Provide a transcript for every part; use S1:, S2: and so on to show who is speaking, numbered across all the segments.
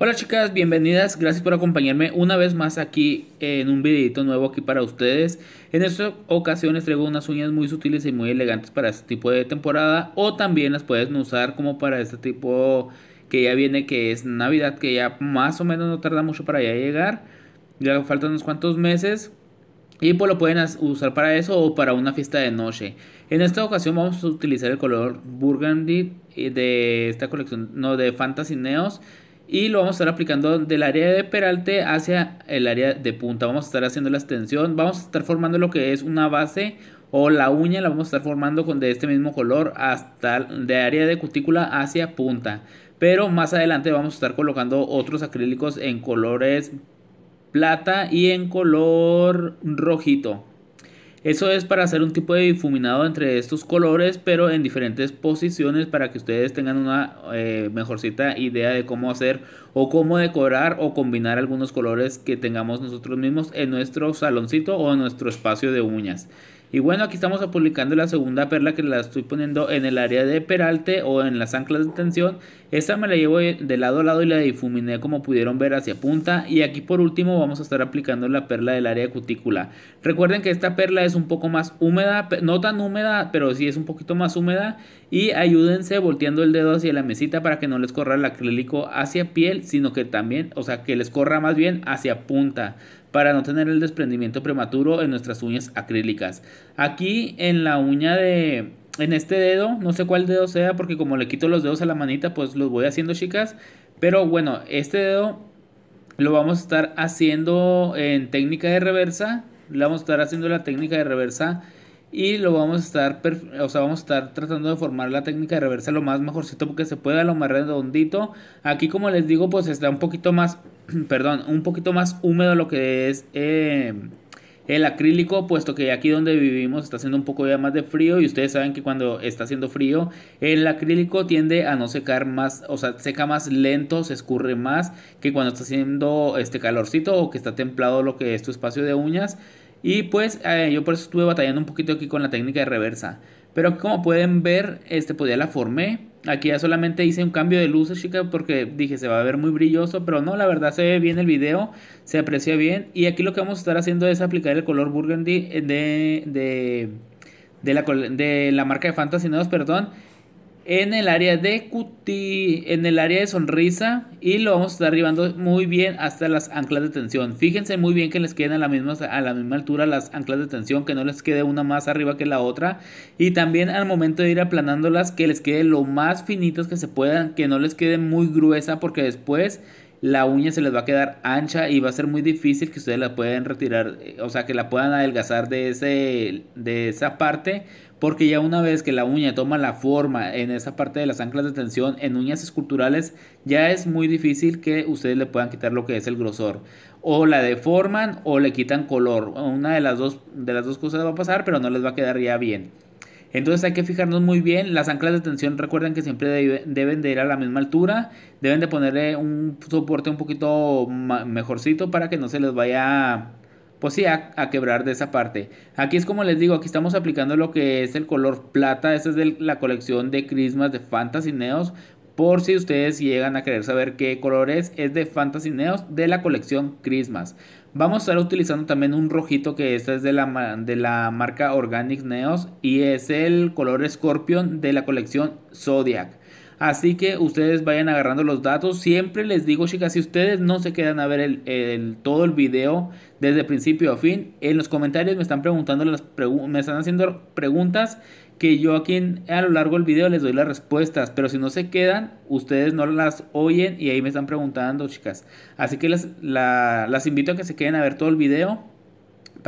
S1: Hola chicas, bienvenidas, gracias por acompañarme una vez más aquí en un videito nuevo aquí para ustedes. En esta ocasión les traigo unas uñas muy sutiles y muy elegantes para este tipo de temporada o también las pueden usar como para este tipo que ya viene que es Navidad, que ya más o menos no tarda mucho para ya llegar. Ya faltan unos cuantos meses, y pues lo pueden usar para eso o para una fiesta de noche. En esta ocasión vamos a utilizar el color burgundy eh, de esta colección, no, de Fantasy Neos y lo vamos a estar aplicando del área de peralte hacia el área de punta. Vamos a estar haciendo la extensión, vamos a estar formando lo que es una base o la uña la vamos a estar formando con de este mismo color hasta de área de cutícula hacia punta. Pero más adelante vamos a estar colocando otros acrílicos en colores plata y en color rojito. Eso es para hacer un tipo de difuminado entre estos colores, pero en diferentes posiciones para que ustedes tengan una eh, mejor mejorcita idea de cómo hacer o cómo decorar o combinar algunos colores que tengamos nosotros mismos en nuestro saloncito o en nuestro espacio de uñas. Y bueno, aquí estamos aplicando la segunda perla que la estoy poniendo en el área de peralte o en las anclas de tensión. Esta me la llevo de lado a lado y la difuminé como pudieron ver hacia punta. Y aquí por último vamos a estar aplicando la perla del área de cutícula. Recuerden que esta perla es un poco más húmeda, no tan húmeda, pero sí es un poquito más húmeda. Y ayúdense volteando el dedo hacia la mesita para que no les corra el acrílico hacia piel, sino que también, o sea, que les corra más bien hacia punta para no tener el desprendimiento prematuro en nuestras uñas acrílicas. Aquí en la uña de... En este dedo, no sé cuál dedo sea, porque como le quito los dedos a la manita, pues los voy haciendo chicas. Pero bueno, este dedo lo vamos a estar haciendo en técnica de reversa. Le vamos a estar haciendo la técnica de reversa y lo vamos a estar, o sea, vamos a estar tratando de formar la técnica de reversa lo más mejorcito que se pueda, lo más redondito. Aquí como les digo, pues está un poquito más, perdón, un poquito más húmedo lo que es eh, el acrílico, puesto que aquí donde vivimos está haciendo un poco ya más de frío y ustedes saben que cuando está haciendo frío, el acrílico tiende a no secar más, o sea, seca más lento, se escurre más que cuando está haciendo este calorcito o que está templado lo que es tu espacio de uñas. Y pues eh, yo por eso estuve batallando un poquito aquí con la técnica de reversa. Pero como pueden ver, este, pues la formé. Aquí ya solamente hice un cambio de luces, chicas, porque dije se va a ver muy brilloso. Pero no, la verdad se ve bien el video, se aprecia bien. Y aquí lo que vamos a estar haciendo es aplicar el color burgundy eh, de, de, la, de la marca de Fantasy 2, perdón en el área de cuti, en el área de sonrisa y lo vamos a estar arribando muy bien hasta las anclas de tensión. Fíjense muy bien que les queden a la misma, a la misma altura las anclas de tensión, que no les quede una más arriba que la otra y también al momento de ir aplanándolas que les quede lo más finitas que se puedan, que no les quede muy gruesa porque después la uña se les va a quedar ancha y va a ser muy difícil que ustedes la puedan retirar, eh, o sea, que la puedan adelgazar de, ese, de esa parte, porque ya una vez que la uña toma la forma en esa parte de las anclas de tensión, en uñas esculturales, ya es muy difícil que ustedes le puedan quitar lo que es el grosor. O la deforman o le quitan color. Una de las dos, de las dos cosas va a pasar, pero no les va a quedar ya bien. Entonces hay que fijarnos muy bien, las anclas de tensión recuerden que siempre deben de ir a la misma altura, deben de ponerle un soporte un poquito mejorcito para que no se les vaya pues sí, a, quebrar de esa parte. Aquí es como les digo, aquí estamos aplicando lo que es el color plata. Esta es de la colección de Christmas de Fantasy Neos por si ustedes llegan a querer saber qué colores es, de Fantasy Neos de la colección Christmas. Vamos a estar utilizando también un rojito que este es de la, de la marca Organic Neos y es el color Scorpion de la colección Zodiac. Así que ustedes vayan agarrando los datos. Siempre les digo, chicas, si ustedes no se quedan a ver el, todo el video desde principio a fin, en los comentarios me están preguntando las me están haciendo preguntas que yo aquí a lo largo del video les doy las respuestas, pero si no se quedan, ustedes no las oyen y ahí me están preguntando, chicas. Así que las, las invito a que se queden a ver todo el video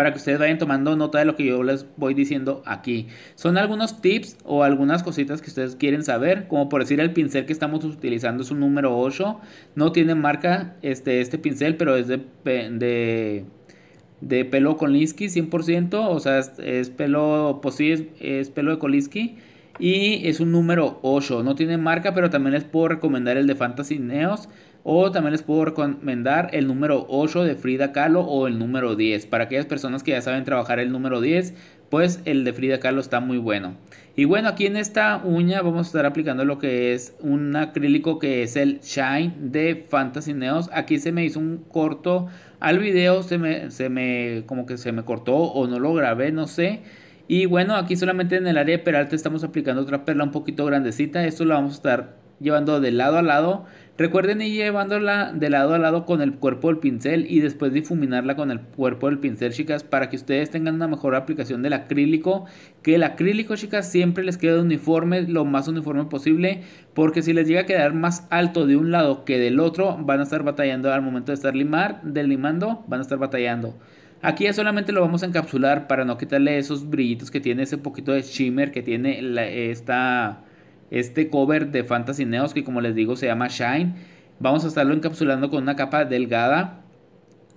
S1: para que ustedes vayan tomando nota de lo que yo les voy diciendo aquí. Son algunos tips o algunas cositas que ustedes quieren saber, como por decir el pincel que estamos utilizando es un número 8, no tiene marca este, este pincel, pero es de, de, de pelo con 100%, o sea, es, pelo, pues sí, es, pelo de Kolinsky y es un número 8. No tiene marca, pero también les puedo recomendar el de Fantasy Neos. O también les puedo recomendar el número 8 de Frida Kahlo o el número 10. Para aquellas personas que ya saben trabajar el número 10, pues el de Frida Kahlo está muy bueno. Y bueno, aquí en esta uña vamos a estar aplicando lo que es un acrílico que es el Shine de Fantasy Neos. Aquí se me hizo un corto al video, se me, se me como que se me cortó o no lo grabé, no sé. Y bueno, aquí solamente en el área de Peralta estamos aplicando otra perla un poquito grandecita. Esto lo vamos a estar llevando de lado a lado. Recuerden ir llevándola de lado a lado con el cuerpo del pincel y después difuminarla con el cuerpo del pincel, chicas, para que ustedes tengan una mejor aplicación del acrílico. Que el acrílico, chicas, siempre les quede uniforme, lo más uniforme posible, porque si les llega a quedar más alto de un lado que del otro, van a estar batallando al momento de estar limar, del limando, van a estar batallando. Aquí ya solamente lo vamos a encapsular para no quitarle esos brillitos que tiene ese poquito de shimmer que tiene esta, este cover de Fantasy Neos que como les digo se llama Shine. Vamos a estarlo encapsulando con una capa delgada,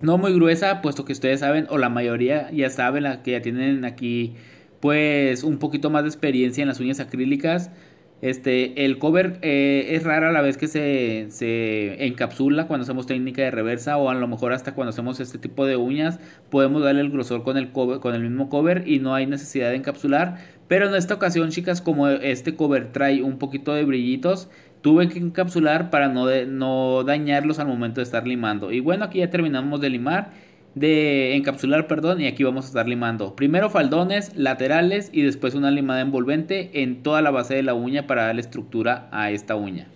S1: no muy gruesa, puesto que ustedes saben o la mayoría ya saben, la que ya tienen aquí pues un poquito más de experiencia en las uñas acrílicas este, el cover eh, es es a la vez que se, se, encapsula cuando hacemos técnica de reversa o a lo mejor hasta cuando hacemos este tipo de uñas podemos darle el grosor con el, cover, con el mismo cover y no hay necesidad de encapsular. Pero en esta ocasión chicas como este cover trae un poquito de brillitos tuve que encapsular para no, de, no dañarlos al momento de estar limando. Y bueno aquí ya terminamos de limar de encapsular, perdón, y aquí vamos a estar limando. Primero faldones, laterales y después una limada envolvente en toda la base de la uña para darle estructura a esta uña.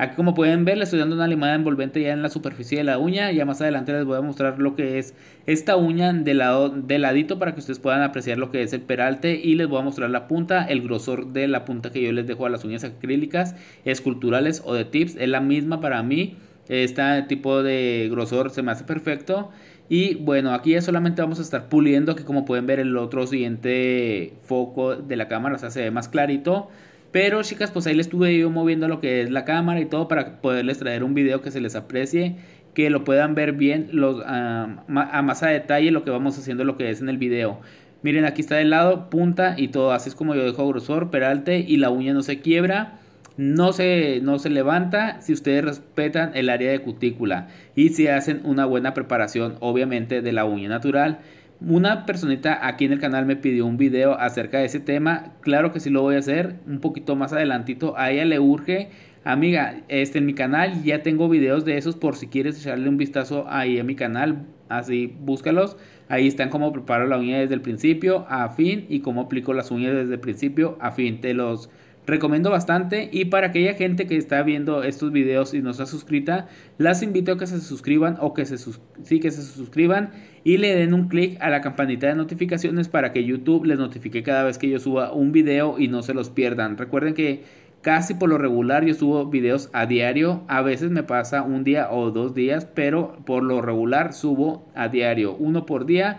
S1: Aquí como pueden ver le estoy dando una limada envolvente ya en la superficie de la uña. Ya más adelante les voy a mostrar lo que es esta uña de, lado, de ladito para que ustedes puedan apreciar lo que es el peralte. Y les voy a mostrar la punta, el grosor de la punta que yo les dejo a las uñas acrílicas, esculturales o de tips. Es la misma para mí este tipo de grosor se me hace perfecto. Y bueno, aquí ya solamente vamos a estar puliendo, que como pueden ver el otro siguiente foco de la cámara, o sea, se ve más clarito. Pero chicas, pues ahí les estuve yo moviendo lo que es la cámara y todo para poderles traer un video que se les aprecie, que lo puedan ver bien los, ah, a, a más a detalle lo que vamos haciendo, lo que es en el video. Miren, aquí está del lado, punta y todo, así es como yo dejo grosor, peralte y la uña no se quiebra no se, no se levanta si ustedes respetan el área de cutícula y si hacen una buena preparación, obviamente, de la uña natural. Una personita aquí en el canal me pidió un video acerca de ese tema. Claro que sí lo voy a hacer un poquito más adelantito. A ella le urge. Amiga, este en mi canal ya tengo videos de esos por si quieres echarle un vistazo ahí a mi canal. Así búscalos. Ahí están cómo preparo la uña desde el principio a fin y cómo aplico las uñas desde el principio a fin. Te los Recomiendo bastante y para aquella gente que está viendo estos videos y no está suscrita, las invito a que se suscriban o que se, sí, que se suscriban y le den un clic a la campanita de notificaciones para que YouTube les notifique cada vez que yo suba un video y no se los pierdan. Recuerden que casi por lo regular yo subo videos a diario, a veces me pasa un día o dos días, pero por lo regular subo a diario, uno por día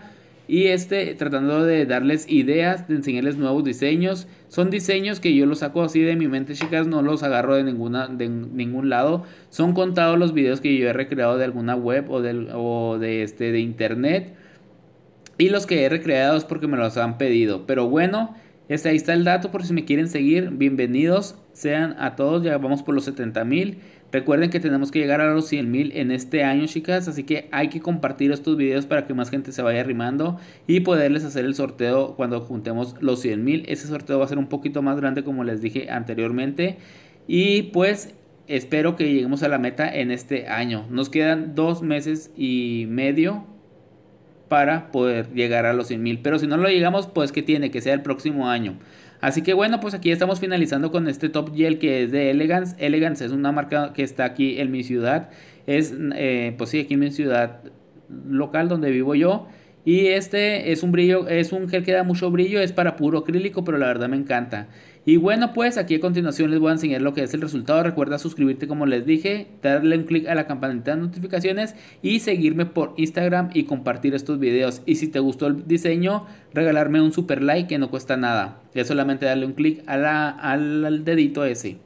S1: y este tratando de darles ideas, de enseñarles nuevos diseños. Son diseños que yo los saco así de mi mente, chicas, no los agarro de ninguna de ningún lado. Son contados los videos que yo he recreado de alguna web o de, de este de internet. Y los que he recreado es porque me los han pedido. Pero bueno, este, ahí está el dato por si me quieren seguir. Bienvenidos sean a todos, ya vamos por los 70 mil. Recuerden que tenemos que llegar a los 100 mil en este año, chicas. Así que hay que compartir estos videos para que más gente se vaya arrimando y poderles hacer el sorteo cuando juntemos los 100 mil. Ese sorteo va a ser un poquito más grande, como les dije anteriormente. Y pues espero que lleguemos a la meta en este año. Nos quedan dos meses y medio para poder llegar a los 100 mil. Pero si no lo llegamos, pues que tiene que sea el próximo año. Así que bueno, pues aquí estamos finalizando con este top gel que es de Elegance. Elegance es una marca que está aquí en mi ciudad. Es, eh, pues sí, aquí en mi ciudad local donde vivo yo. Y este es un brillo, es un gel que da mucho brillo, es para puro acrílico, pero la verdad me encanta. Y bueno, pues aquí a continuación les voy a enseñar lo que es el resultado. Recuerda suscribirte como les dije, darle un clic a la campanita de notificaciones y seguirme por Instagram y compartir estos videos. Y si te gustó el diseño, regalarme un super like que no cuesta nada. Es solamente darle un clic al, al dedito ese.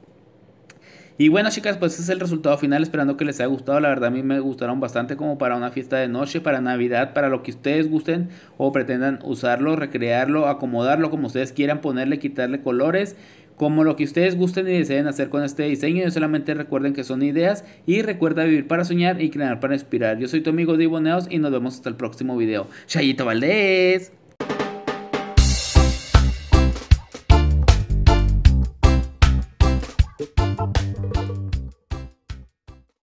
S1: Y bueno, chicas, pues ese es el resultado final. Esperando que les haya gustado. La verdad, a mí me gustaron bastante como para una fiesta de noche, para Navidad, para lo que ustedes gusten o pretendan usarlo, recrearlo, acomodarlo como ustedes quieran, ponerle, quitarle colores como lo que ustedes gusten y deseen hacer con este diseño. Y solamente recuerden que son ideas y recuerda vivir para soñar y crear para inspirar. Yo soy tu amigo Divo y nos vemos hasta el próximo video. Chayito Valdés.